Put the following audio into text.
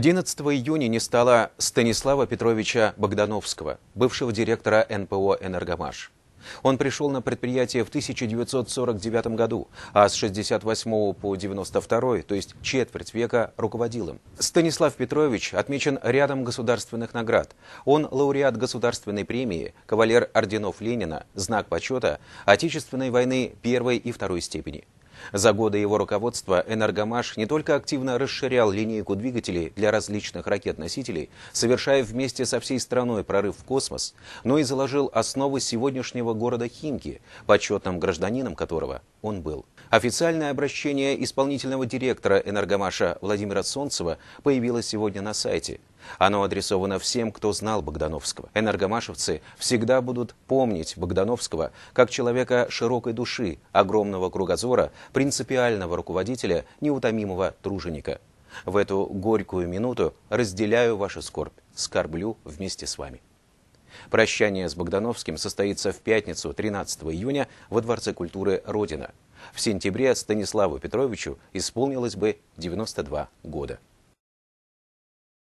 11 июня не стало Станислава Петровича Богдановского, бывшего директора НПО «Энергомаш». Он пришел на предприятие в 1949 году, а с 68 по 92, то есть четверть века, руководил им. Станислав Петрович отмечен рядом государственных наград. Он лауреат Государственной премии, кавалер орденов Ленина, знак почета Отечественной войны первой и второй степени. За годы его руководства «Энергомаш» не только активно расширял линейку двигателей для различных ракет-носителей, совершая вместе со всей страной прорыв в космос, но и заложил основы сегодняшнего города Химки, почетным гражданином которого он был. Официальное обращение исполнительного директора «Энергомаша» Владимира Солнцева появилось сегодня на сайте – оно адресовано всем, кто знал Богдановского. Энергомашевцы всегда будут помнить Богдановского как человека широкой души, огромного кругозора, принципиального руководителя, неутомимого труженика. В эту горькую минуту разделяю вашу скорбь, скорблю вместе с вами. Прощание с Богдановским состоится в пятницу 13 июня во Дворце культуры «Родина». В сентябре Станиславу Петровичу исполнилось бы 92 года.